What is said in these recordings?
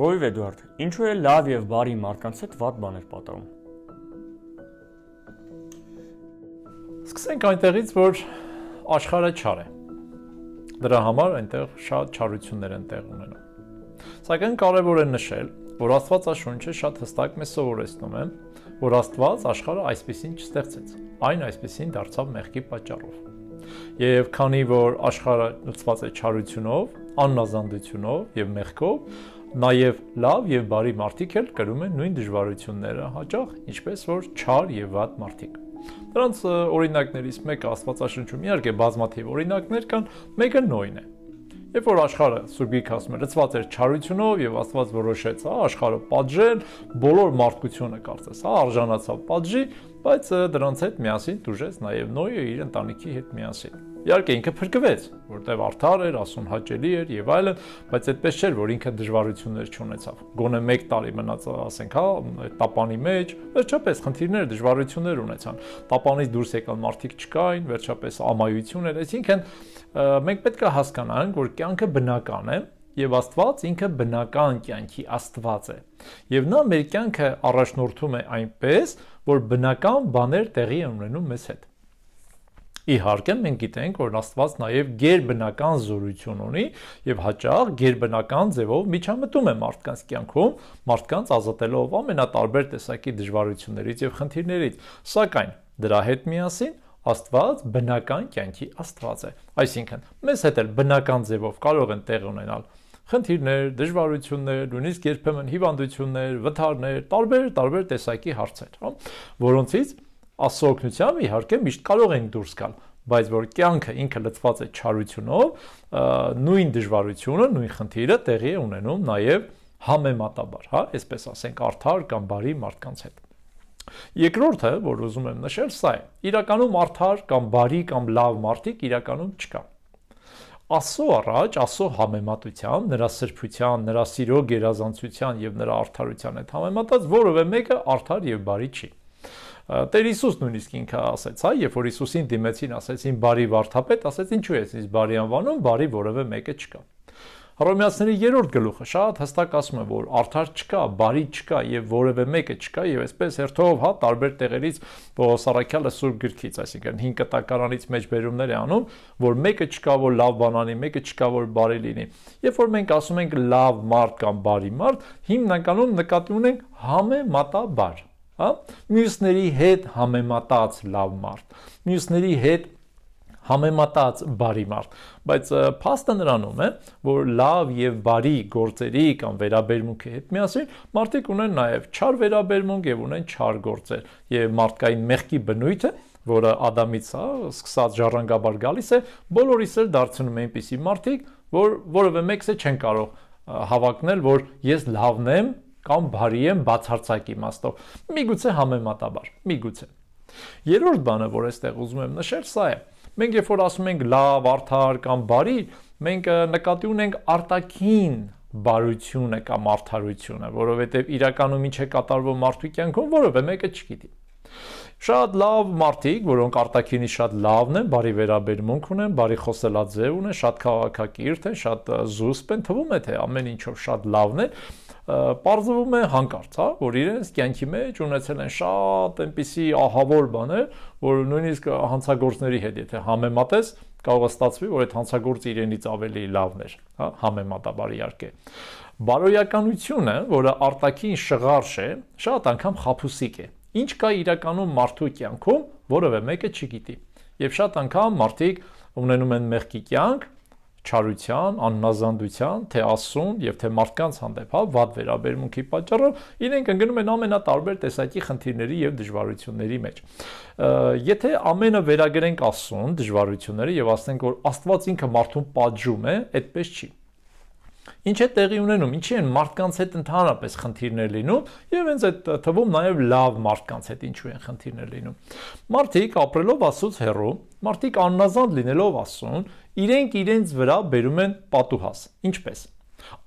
Հովիվ Էդուարդ, ինչու է լավ եւ բարի մարդկանց հետ վատ բաներ պատահում։ Սկսենք այնտեղից, որ աշխարհը չար է։ Դրա համար այնտեղ շատ չարություններ են տեղ ունենում։ Սակայն կարևոր է նշել, որ Աստվածաշունչը շատ հստակ մեզ սովորեցնում է, որ Աստված աշխարհը այսպեսին չստեղծեց։ Այն այսպեսին դարձավ մեղքի պատճառով։ Եվ քանի որ աշխարհը լցված է չարությունով, աննազանդությունով եւ մեղքով, Նաև լավ եւ բարի մարդիկ էլ կրում են նույն դժվարությունները, հաճախ ինչպես որ չար եւ վատ մարդիկ։ Նրանց օրինակներից մեկը Աստվածաշնչում իհարկե բազմաթիվ օրինակներ կան, մեկը նույնն է։ Երբ որ աշխարհը Սուրբ Գիրք ասում է, լծված էր չարությունով եւ Աստված որոշեց, հա, աշխարհը պատժել, բոլոր մարդկությունը կարծես, հա, արժանացավ պատժի, բայց դրանց հետ միասին դուժեց նաեւ Նոյը իր ընտանիքի հետ միասին։ Իհարկե ինքը փրկվեց, որտեղ արդար էր, ասում հաճելի էր եւ այլն, բայց այդպես չէր, որ ինքը դժվարություններ չունեցավ։ Գոնե 1 տարի մնաց, ասենք, հա, այդ տապանի մեջ, վերջապես խնդիրներ, դժվարություններ ունեցան։ Տապանից դուրս եկան մարդիկ չկային, վերջապես ամայություն էր, այսինքն մենք պետք է հասկանանք, որ կյանքը բնական է, Եվ Աստված ինքը բնական կյանքի Աստված է։ Եվ նա մեր կյանքը առաջնորդում է այնպես, որ բնական բաներ տեղի ունենում մեզ հետ։ Իհարկե մենք գիտենք, որ Աստված նաև ģերբնական զորություն ունի եւ հաճախ ģերբնական ձևով միջամտում է մարդկանց կյանքում, մարդկանց ազատելով ամենատարբեր տեսակի դժվարություններից եւ խնդիրներից։ Սակայն դրա հետ միասին Աստված բնական կյանքի Աստված է։ Այսինքն, մեզ հետ էլ բնական ձևով կարող են տեղ ունենալ խնդիրներ, դժվարություններ, նույնիսկ երբեմն հիվանդություններ, վթարներ, տարբեր տարբեր տեսակի հարցեր, հա, որոնցից Աստծո օգնությամբ իհարկե միշտ կարող ենք դուրս գալ, բայց որ կյանքը ինքը լծված է չարությունով, նույն դժվարությունը, նույն խնդիրը տեղի է ունենում նաև համեմատաբար, հա, այսպես ասենք, արդար կամ բարի մարդկանց հետ։ Երկրորդը, որ ուզում եմ նշել, սա է. իրականում արդար կամ բարի կամ լավ մարդիկ իրականում չկան։ Աստծո առաջ, Աստծո համեմատությամբ, նրա սրբության, նրա սիրո գերազանցության եւ նրա արդարության հետ համեմատած որևէ մեկը արդար եւ բարի չի։ Տեր Հիսուս նույնիսկ ինքը ասեց, հա, երբ որ Հիսուսին դիմեցին, ասեցին՝ «Բարի Վարդապետ», ասեց՝ «Ինչու ես ինձ բարի անվանում, բարի որևէ մեկը չկա»։ Հռոմեացիների 3-րդ գլուխը շատ հստակ ասում է, որ արդար չկա, բարի չկա եւ որևէ մեկը չկա եւ այսպես հերթով հա տարբեր տեղերից Պողոս Արաքյալը սուրբ գրքից, այսինքն 5 կտակարանից մեջբերումներ է անում, որ մեկը չկա, որ լավ բան անի, մեկը չկա, որ բարի լինի։ Երբ որ մենք ասում ենք լավ մարդ կամ բարի մարդ, հիմնականում նկատի ունենք համեմատաբար հա մյուսների հետ համեմատած լավ մարդ մյուսների հետ համեմատած բարի մարդ բայց փաստը նրանում է որ լավ եւ բարի գործերի կամ վերաբերմունքի հետ միասին մարդիկ ունեն նաեւ չար վերաբերմունք եւ ունեն չար գործեր եւ մարդկային մեղքի բնույթը որը Ադամից հա սկսած ժառանգաբար գալիս է բոլորիս էլ դարձնում է այնպիսի մարդիկ որ որովը մեկս է չեն կարող հավակնել, որ ես լավն եմ, կամ բարի են բացարձակ իմաստով։ Միգուցե համեմատաբար, միգուցե։ Երրորդ բանը, որ այստեղ ուզում եմ նշել, սա է։ Մենք երբ որ ասում ենք լավ, արդար կամ բարի, մենք նկատի ունենք արտաքին բարությունը կամ արդարությունը, որովհետև իրականում ինչ է կատարվում մարդու կյանքում, որովը մեկը չգիտի։ Շատ լավ մարդիկ, որոնք արտաքինի շատ լավն են, բարի վերաբերմունք ունեն, բարի խոսելաձև ունեն, շատ քաղաքակիրթ են, շատ զուսպ են, թվում է թե ամեն ինչով շատ լավն են, Պարզվում է հանկարծ, հա, որ իրենց կյանքի մեջ ունեցել են շատ այնպիսի ահավոր բաներ, որ նույնիսկ հանցագործների հետ եթե համեմատես, կարող է ստացվի, որ այդ հանցագործը իրենից ավելի լավն էր, հա, համեմատաբար իհարկե։ Բարոյականությունը, որը արտաքին շղարշ է, շատ անգամ խափուսիկ է։ Ինչ կա իրականում մարդու կյանքում, որևէ մեկը չգիտի։ Եվ շատ անգամ մարդիկ ունենում են մեղքի կյանք, չարության, աննազանդության, թե ասուն եւ թե մարդկանց հանդեպ, հա, վատ վերաբերմունքի պատճառով իրենք ընկնում են ամենատարբեր տեսակի խնդիրների եւ դժվարությունների մեջ։ Եթե ամենը վերագրենք ասուն, դժվարությունները եւ ասենք որ Աստված ինքը մարդուն պատժում է, այդպես չի։ Ինչ է տեղի ունենում, ինչի են մարդկանց հետ ընդհանրապես խնդիրներ լինում եւ հենց այդ թվում նաեւ լավ մարդկանց հետ ինչու են խնդիրներ լինում։ Մարդիկ ապրելով Աստծո հերո մարդիկ աննազանդ լինելով Աստծուն, իրենք իրենց վրա բերում են պատուհաս։ Ինչպես։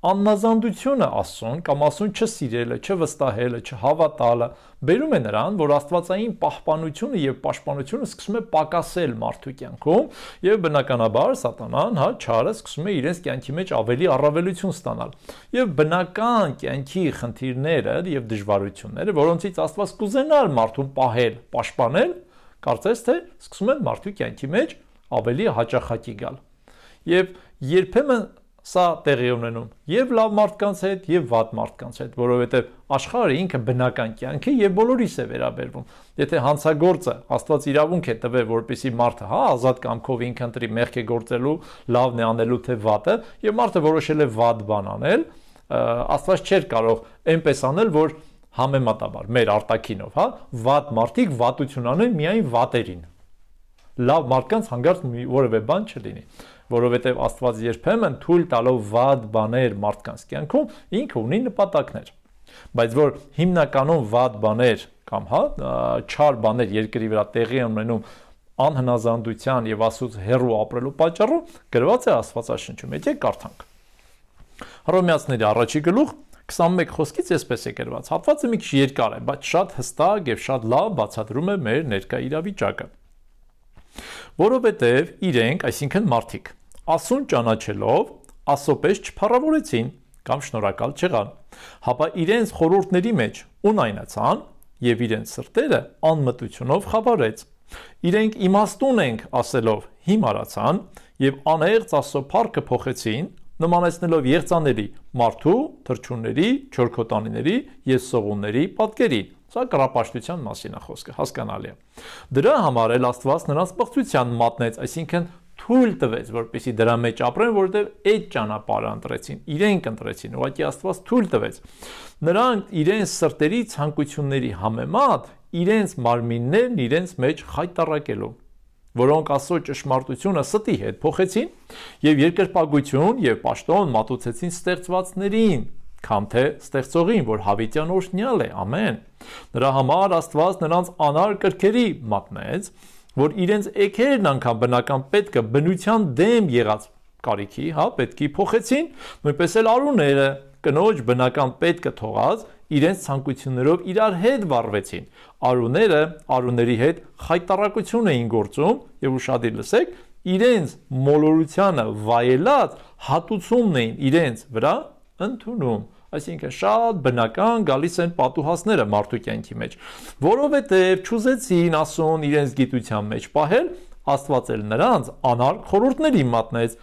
Աննազանդությունը Աստծուն կամ Աստուն չսիրելը, չվստահելը, չհավատալը բերում է նրան, որ Աստվածային պահպանությունը եւ պաշտպանությունը սկսում է պակասել մարդու կյանքում եւ բնականաբար Սատանան, հա, չարը սկսում է իրենց կյանքի մեջ ավելի առավելություն ստանալ։ Եվ բնական կյանքի խնդիրները եւ դժվարությունները, որոնցից Աստված կուզենար մարդուն պահել, պաշտպանել, կարծես թե սկսում են մարդու կյանքի մեջ ավելի հաճախակի գալ։ Եվ երբեմն սա տեղի ունենում եւ լավ մարդկանց հետ եւ վատ մարդկանց հետ, որովհետեւ աշխարհը ինքը բնական կյանք է եւ բոլորիս է վերաբերվում։ Եթե հանցագործը Աստված իրավունք է տվել, որպեսի մարդը հա ազատ կամքով ինքը ընտրի մեղք է գործելու, լավն է անելու թե վատը, եւ մարդը որոշել է վատ բան անել, Աստված չէր կարող այնպես անել, որ համեմատաբար մեր արտակինով, հա, վատ մարդիկ վատություն անեն միայն վատերին։ Լավ մարդկանց հանգարց որևէ բան չլինի, որովհետև Աստված երբեմն թույլ տալով վատ բաներ մարդկանց կյանքում, ինքը ունի նպատակներ։ Բայց որ հիմնականում վատ բաներ կամ հա չար բաներ երկրի վրա տեղի ունենում անհնազանդության եւ Աստծո հերո ապրելու պատճառով գրված է Աստվածաշնչում։ Եթե կարդանք Հռոմեացիների առաջի գլուխ 21 խոսքից այսպես է գրված. Հատվածը մի քիչ երկար է, բայց շատ հստակ եւ շատ լավ բացատրում է մեր ներկա իրավիճակը։ Որովհետեւ իրենք, այսինքն մարդիկ, ասուն ճանաչելով, ասոպես չփառավորեցին կամ շնորհակալ չեղան։ Հապա իրենց խորհուրդների մեջ ունայնացան եւ իրենց սրտերը անմտությունով խավարեց։ Իրենք իմաստուն ենք ասելով հիմարացան եւ աներց ասոփարքը փոխեցին նմանեցնելով երծաների մարդու, թրջունների, չորքոտանիների եւ սողունների պատկերին։ Սա կրապաշտության մասին է խոսքը, հասկանալի է։ Դրա համար էլ Աստված նրանց բղծության մատնեց, այսինքն թույլ տվեց, որպեսի դրա մեջ ապրեն, որովհետև այդ ճանապարհը ընտրեցին, իրենք ընտրեցին, ուղղակի Աստված թույլ տվեց։ Նրանք իրենց սրտերի ցանկությունների համեմատ իրենց մարմիններն իրենց մեջ խայտարակելու որոնք աստծո ճշմարտությունը ստի հետ փոխեցին եւ երկրպագություն եւ պաշտոն մատուցեցին ստեղծվածներին կամ թե ստեղծողին, որ հավիտյան օրհնյալ է, ամեն։ Նրա համար Աստված նրանց անար կրքերի մատնեց, որ իրենց եկերն անգամ բնական պետքը բնության դեմ եղած կարիքի, հա, պետքի փոխեցին, նույնպես էլ արուները կնոջ բնական պետքը թողած իրենց ցանկություններով իրար հետ վառվեցին։ Արուները արուների հետ խայտարակություն էին գործում եւ ուրشادի լսեք, իրենց մոլորությանը վայելած հատուցումն էին իրենց վրա ընդունում այսինքն շատ բնական գալիս են պատուհասները մարդու կյանքի մեջ որովհետև ճուզեցին ասոն իրենց գիտության մեջ պահել Աստված էլ նրանց անարգ խորհուրդների մատնեց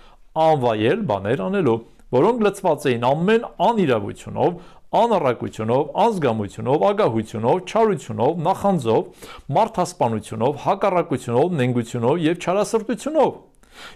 անվայել բաներ անելու որոնք լծված էին ամեն անիրավությունով անառակությունով, անզգամությունով, ագահությունով, չարությունով, նախանձով, մարդասպանությունով, հակառակությունով, նենգությունով եւ չարասրտությունով։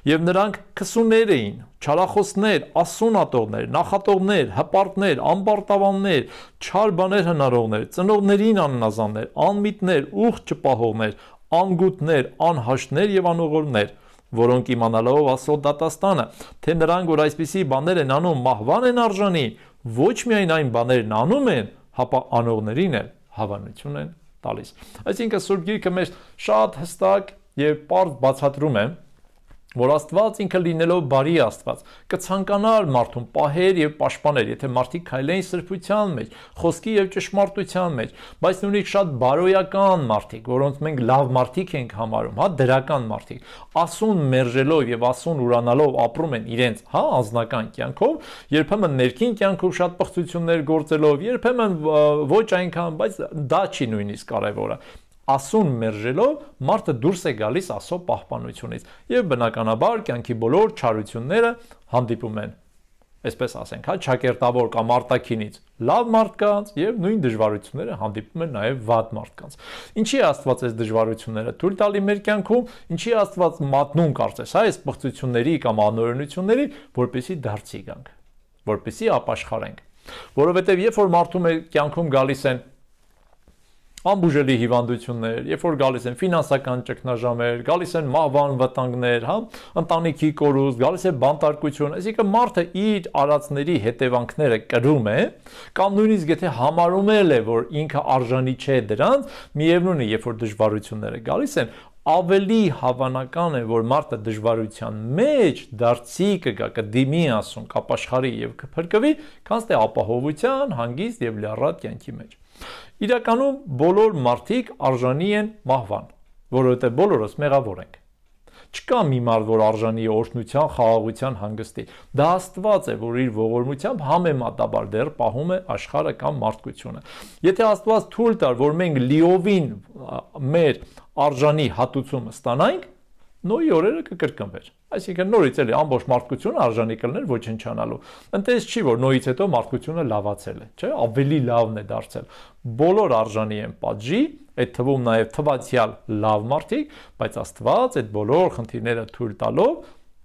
Եվ նրանք քսուներ էին, չարախոսներ, ասունատողներ, նախատողներ, հպարտներ, ամբարտավաններ, չար բաներ հնարողներ, ծնողներին աննազաններ, անմիտներ, ուղ չպահողներ, անգութներ, անհաշներ եւ անողորներ որոնք իմանալով ասո դատաստանը, թե նրանք, որ այսպիսի բաներ են անում, մահվան են արժանի, ոչ միայն այն բաներն անում են, հապա անողներին էլ հավանություն են տալիս։ Այսինքն Սուրբ Գիրքը մեզ շատ հստակ եւ པարզ բացատրում է, որ Աստված ինքը լինելով բարի Աստված կցանկանար մարդուն պահեր եւ պաշտպաներ, եթե մարդիկ քայլեին սրբության մեջ, խոսքի եւ ճշմարտության մեջ, բայց նույնիսկ շատ բարոյական մարդիկ, որոնց մենք լավ մարդիկ ենք համարում, հա, դրական մարդիկ, ասուն մերժելով եւ ասուն ուրանալով ապրում են իրենց, հա, անznական կյանքով, երբեմն ներքին կյանքով շատ պղծություններ գործելով, երբեմն ոչ այնքան, բայց դա չի նույնիսկ կարևորը ասուն մերժելով մարդը դուրս է գալիս ասո պահպանությունից եւ բնականաբար կյանքի բոլոր չարությունները հանդիպում են այսպես ասենք հա ճակերտավոր կամ արտակինից լավ մարդկանց եւ նույն դժվարությունները հանդիպում են նաեւ վատ մարդկանց ինչի աստված այս դժվարությունները թույլ տալի մեր կյանքում ինչի աստված մատնում կարծես հա այս բղծությունների կամ անօրենությունների որպեսի դարձի գանք որպեսի ապաշխարենք որովհետեւ երբ որ մարդու մեր կյանքում գալիս են անբուժելի հիվանդություններ, երբ որ գալիս են ֆինանսական ճգնաժամեր, գալիս են մահվան վտանգներ, հա, ընտանիքի կորուստ, գալիս է բանտարկություն, այսինքն մարդը իր արածների հետևանքները կրում է, կամ նույնիսկ եթե համարում էլ է, որ ինքը արժանի չէ դրանց, միևնույնն է, երբ որ դժվարությունները գալիս են, ավելի հավանական է, որ մարդը դժվարության մեջ դարձի կգա, կդիմի ասում, կապաշխարի եւ կփրկվի, քան թե ապահովության, հանգիստ եւ լիառատ կյանքի մեջ։ Իրականում բոլոր մարդիկ արժանի են մահվան, որովհետև բոլորս մեղավոր ենք։ Չկա մի մարդ, որ արժանի է օրհնության, խաղաղության, հանգստի։ Դա Աստված է, որ իր ողորմությամբ համեմատաբար դեռ պահում է աշխարհը կամ մարդկությունը։ Եթե Աստված թույլ տար, որ մենք լիովին մեր արժանի հատուցումը ստանանք, նոյի օրերը կկրկնվեր։ Այսինքն նորից էլի ամբողջ մարդկությունը արժանի կլներ ոչնչանալու։ Ընտես չի որ նոյից հետո մարդկությունը լավացել է, չէ՞, ավելի լավն է դարձել։ Բոլոր արժանի են պատժի, այդ թվում նաև թվացial լավ մարդիկ, բայց Աստված այդ բոլոր խնդիրները թույլ տալով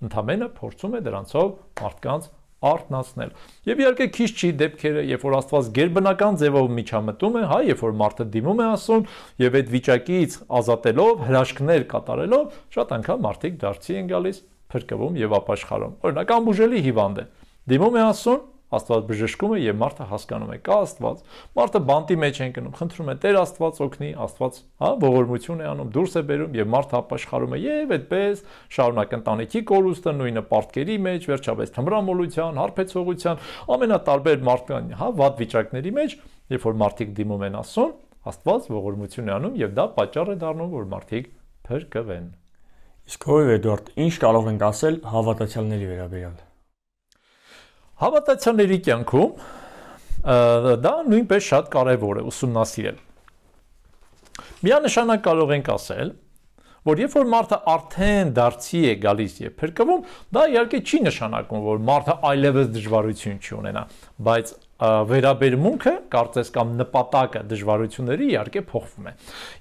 ընդամենը փորձում է դրանցով մարդկանց արտնացնել։ Եվ իհարկե քիչ չի դեպքերը, երբ որ Աստված ģերբնական ձևով միջամտում է, հա, երբ որ մարդը դիմում է Աստծուն եւ այդ վիճակից ազատելով, հրաշքներ կատարելով, շատ անգամ մարդիկ դարձի են գալիս, փրկվում եւ ապաշխարում։ Օրինակ ամբուժելի հիվանդ է։ Դիմում է Աստծուն, Աստված բժշկում է եւ մարդը հասկանում է, կա Աստված։ Մարդը բանտի մեջ են գնում, խնդրում է Տեր Աստված օգնի, Աստված, հա, ողորմություն է անում, դուրս է բերում եւ մարդը ապաշխարում է եւ այդպես շարունակ ընտանիքի կորուստը նույնը պարտքերի մեջ, վերջապես թմբրամոլության, հարբեցողության, ամենատարբեր մարդկան, հա, վատ վիճակների մեջ, երբ որ մարդիկ դիմում են Աստծուն, Աստված ողորմություն է անում եւ դա պատճառ է դառնում, որ մարդիկ փրկվեն։ Իսկ ով է Էդվարդ, ինչ կարող ենք ասել հավատացյալների վերաբերյալ։ Հավատացյալների կյանքում դա նույնպես շատ կարևոր է ուսումնասիրել։ Միանշանակ կարող ենք ասել, որ երբ որ մարդը արդեն դարձի է գալիս եւ փրկվում, դա իհարկե չի նշանակում, որ մարդը այլևս դժվարություն չունենա, բայց վերաբերմունքը, կարծես կամ նպատակը դժվարությունների իհարկե փոխվում է։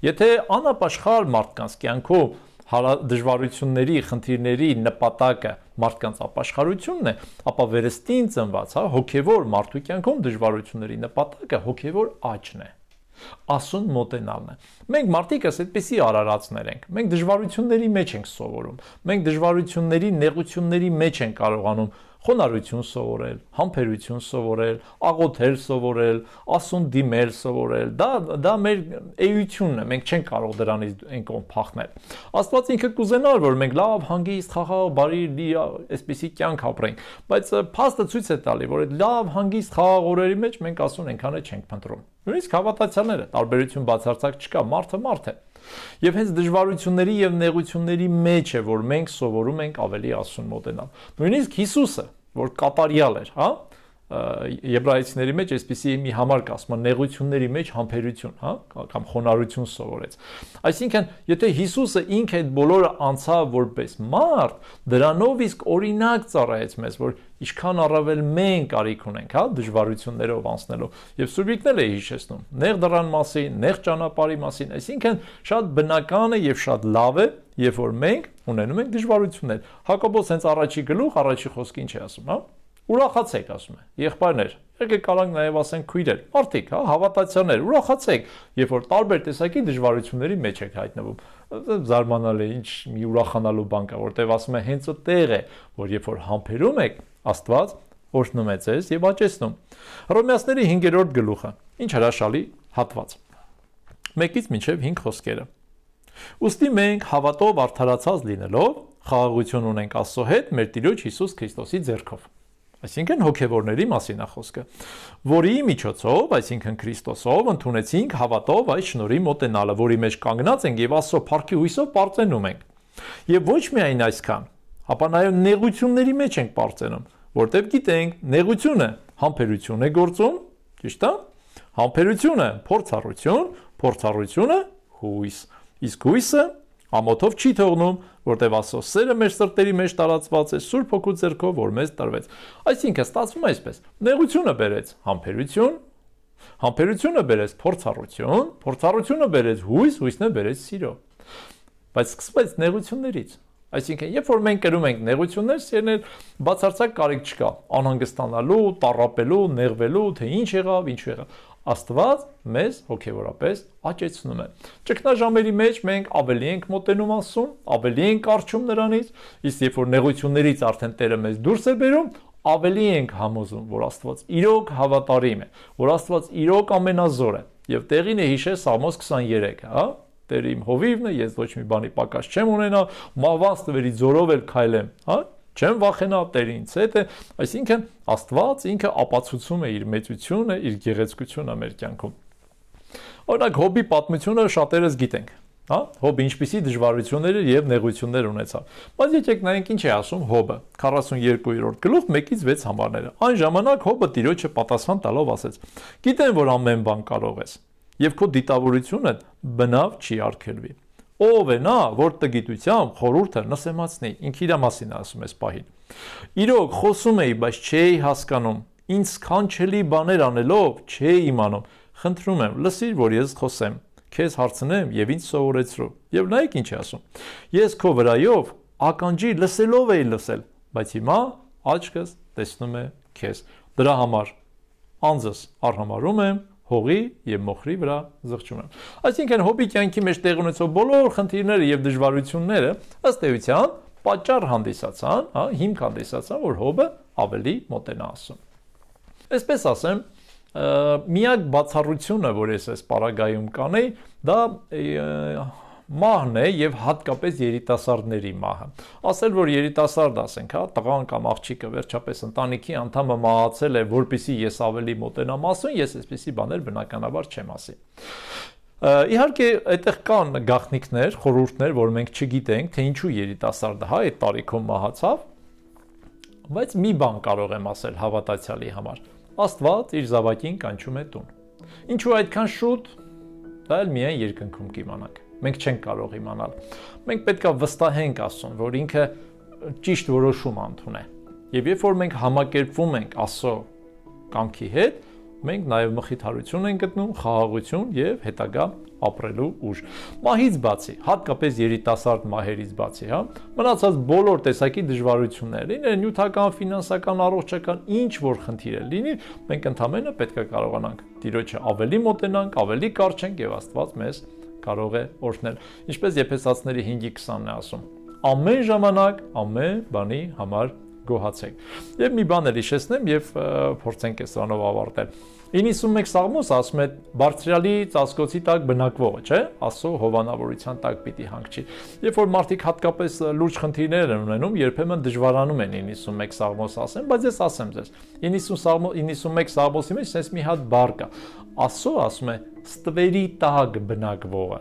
Եթե անապաշխար մարդկանց կյանքով դժվարությունների, խնդիրների նպատակը մարդկանց ապաշխարությունն է, ապա վերստին ծնված, հա, հոգևոր մարդու կյանքում դժվարությունների նպատակը հոգևոր աճն է ասուն մոտենալն է։ Մենք մարդիկս այդպիսի արարածներ ենք։ Մենք դժվարությունների մեջ ենք սովորում։ Մենք դժվարությունների, նեղությունների մեջ ենք կարողանում խոնարհություն սովորել, համբերություն սովորել, աղոթել սովորել, ասուն դիմել սովորել։ Դա դա մեր էությունն է, մենք չենք կարող դրանից այն կողմ փախնել։ Աստված ինքը կուզենար, որ մենք լավ, հանգիստ, խաղաղ, բարի, այսպիսի կյանք ապրենք, բայց փաստը ցույց է տալի, որ այդ լավ, հանգիստ, խաղաղ օրերի մեջ մենք ասուն այնքան է չենք փնտրում։ Նույնիսկ հավատացյալները, տարբերություն բացարձակ չկա, մարդը մարդ է։ մարդ Եվ հենց դժվարությունների եւ նեղությունների մեջ է, որ մենք սովորում ենք ավելի ասուն մոտենալ։ Նույնիսկ Հիսուսը, որ կատարյալ էր, հա, եբրայեցիների մեջ այսպիսի մի համար կա, ասում են նեղությունների մեջ համբերություն, հա, կամ խոնարհություն սովորեց։ Այսինքն, եթե Հիսուսը ինքը այդ բոլորը անցավ որպես մարդ, դրանով իսկ օրինակ ծառայեց մեզ, որ ինչքան առավել մենք կարիք ունենք, հա, դժվարություններով անցնելով։ Եվ Սուբիկն էլ է հիշեցնում նեղ դռան մասին, նեղ ճանապարհի մասին, այսինքն շատ բնական է եւ շատ լավ է, երբ որ մենք ունենում ենք դժվարություններ։ Հակոբոս հենց առաջի գլուխ, առաջի խոսքին չի ասում, հա ուրախացեք, ասում է։ Եղբայրներ, եկեք կարանք նաև ասենք քույրեր, մարդիկ, հա, հավատացյալներ, ուրախացեք, երբ որ տարբեր տեսակի դժվարությունների մեջ եք հայտնվում։ Զարմանալի, ինչ մի ուրախանալու բան կա, որտեվ ասում է հենց այդտեղ է, որ երբ որ համբերում եք, Աստված օրհնում է ձեզ եւ աճեցնում։ Հռոմեացիների 5-րդ գլուխը։ Ինչ հրաշալի հատված։ 1-ից մինչև 5 խոսքերը։ Ոստի մենք հավատով արդարացած լինելով խաղաղություն ունենք Աստծո հետ մեր Տիրոջ Հիսուս Քրիստոսի ձեռքով։ Այսինքն հոգևորների մասին է խոսքը, որի միջոցով, այսինքն Քրիստոսով ընդունեցինք հավատով այս շնորհի մոտենալը, որի մեջ կանգնած ենք եւ Աստծո փառքի հույսով པարծենում ենք։ Եվ ոչ միայն այսքան, ապա նաեւ նեղությունների մեջ ենք པարծենում, որտեղ գիտենք, նեղությունը համբերություն է գործում, ճիշտ է։ Համբերությունը փորձառություն, փորձառությունը հույս։ Իսկ հույսը Ամոթով չի թողնում, որտեվ Աստծո սերը մեր սրտերի մեջ տարածված է Սուրբ Հոգու ձեռքով, որ մեզ տրվեց։ Այսինքն ստացվում է այսպես. նեղությունը բերեց համբերություն, համբերությունը բերեց փորձառություն, փորձառությունը բերեց հույս, հույսն է բերեց սիրո։ Բայց սկսվեց նեղություններից։ Այսինքն, երբ որ մենք կրում ենք նեղություններ, սերներ բացարձակ կարիք չկա անհանգստանալու, տարապելու, նեղվելու, թե ինչ եղավ, ինչ եղավ։ Աստված մեզ հոգեորապես աճեցնում է։ Ճգնաժամերի մեջ մենք ավելի ենք մոտենում Աստծուն, ավելի ենք արժում նրանից, իսկ երբ որ նեղություններից արդեն Տերը մեզ դուրս է բերում, ավելի ենք համոզում, որ Աստված իրոք հավատարիմ է, որ Աստված իրոք ամենազոր է։ Եվ տեղին է հիշե Սամոս 23, հա? Տեր իմ հովիվն է, ես ոչ մի բանի պակաս չեմ ունենա, մավաստվերի ձորով էլ քայլեմ, հա? չեմ վախենա Տեր ինձ հետ է, այսինքն Աստված ինքը ապացուցում է իր մեծությունը, իր գեղեցկությունը մեր կյանքում։ Օրինակ հոբի պատմությունը շատերս գիտենք, հա? Հոբը ինչպիսի դժվարություններ եւ նեղություններ ունեցավ։ Բայց եկեք նայենք ինչ է ասում Հոբը 42-րդ գլուխ 1-ից 6 համարները։ Այն ժամանակ Հոբը Տիրոջը պատասխան տալով ասեց. Գիտեմ, որ ամեն բան կարող ես, եւ քո դիտավորությունը բնավ չի արգելվի ով է նա, որ տգիտությամբ խորուրդը նսեմացնի։ Ինքը իր մասին ասում էս պահին։ Իրոք խոսում էի, բայց չէի հասկանում։ Ինձ սքանչելի բաներ անելով չէի իմանում։ Խնդրում եմ, լսիր, որ ես խոսեմ։ Քեզ հարցնեմ եւ ինձ սովորեցրու։ Եվ նայեք ինչ է ասում։ Ես քո վրայով ականջի լսելով էի լսել, բայց հիմա աչքս տեսնում է քեզ։ Դրա համար անձս արհամարում եմ հողի եւ մոխրի վրա զղջում են։ Այսինքն հոբի կյանքի մեջ տեղ ունեցող բոլոր խնդիրները եւ դժվարությունները ըստ էության պատճառ հանդիսացան, հա, հիմք հանդիսացան, որ հոբը ավելի մոտենա ասում։ Այսպես ասեմ, միակ բացառությունը, որ ես այս պարագայում կանեի, դա մահն է եւ հատկապես երիտասարդների մահը։ Ասել որ երիտասարդ ասենք, հա, տղան կամ աղջիկը վերջապես ընտանիքի անդամը մահացել է, որբիսի ես ավելի մոտենամ ասուն, ես այսպիսի բաներ բնականաբար չեմ ասի։ Իհարկե, այդտեղ կան գաղտնիքներ, խորհուրդներ, որ մենք չգիտենք, թե ինչու երիտասարդը հա այդ տարիքում մահացավ, բայց մի բան կարող եմ ասել հավատացյալի համար։ Աստված իր զավակին կանչում է տուն։ Ինչու այդքան շուտ, դա էլ միայն երկնքում կիմանանք մենք չենք կարող իմանալ։ Մենք պետքա վստահենք Աստծուն, որ ինքը ճիշտ որոշում անցունե։ Եվ երբ որ մենք համակերպվում ենք Աստծո կամքի հետ, մենք նաև մխիթարություն ենք գտնում, խաղաղություն եւ հետագա ապրելու ուժ։ Մահից բացի, հատկապես երիտասարդ մահերից բացի, հա, մնացած բոլոր տեսակի դժվարությունները, ինը նյութական, ֆինանսական, առողջական, ինչ որ խնդիր է լինի, մենք ընդամենը պետք է կարողանանք Տիրոջը ավելի մոտենանք, ավելի կարճենք եւ Աստված մեզ կարող է օրհնել։ Ինչպես Եփեսացների 5-ի 20-ն է ասում. ամեն ժամանակ ամեն բանի համար գոհացեք։ Եվ մի բան էլ հիշեցնեմ եւ փորձենք էսրանով ավարտել։ 91 Սաղմոս ասում է բարձրալի ծածկոցի տակ բնակվողը, չէ՞, ասո հովանավորության տակ պիտի հանգչի։ Երբ որ մարդիկ հատկապես լուրջ խնդիրներ են ունենում, երբեմն դժվարանում են 91 Սաղմոս ասեն, բայց ես ասեմ ձեզ, 90 Սաղմոս 91 Սաղմոսի մեջ sense մի հատ բառ կա։ Ասո ասում է ստվերի տակ բնակվողը։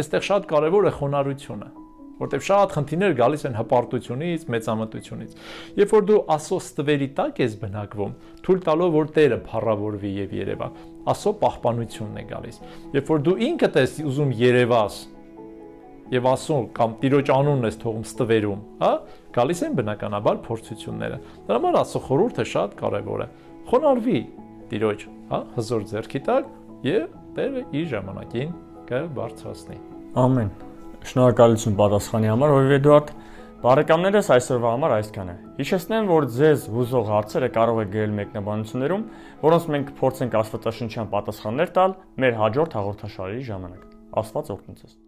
Այստեղ շատ կարևոր է խոնարհությունը, որտեվ շատ խնդիրներ գալիս են հպարտությունից, մեծամտությունից։ Երբ որ դու ասո ստվերի տակ ես բնակվում, թույլ տալով որ Տերը փառավորվի եւ Երևա, ասո պահպանությունն է գալիս։ Երբ որ դու ինքդ ես ուզում Երևաս, եւ ասում կամ տիրոջ անունն ես թողում ստվերում, հա? Գալիս են բնականաբար փորձությունները։ Դրա համար ասո խորհուրդը շատ կարեւոր է։ Խոնարհվի տիրոջ, հա, հզոր ձեռքի տակ եւ Տերը իր ժամանակին կբարձրացնի։ Ամեն։ Շնորհակալություն պատասխանի համար, որովհետեւ Էդուարդ բարեկամներս այսօրվա համար այսքան է։ Հիշեցնեմ, որ ձեզ հուզող հարցերը կարող եք գրել մեկնաբանություններում, որոնց մենք կփորձենք աստվածաշնչյան պատասխաններ տալ մեր հաջորդ հաղորդաշարի ժամանակ։ Աստված օրհնի ձեզ։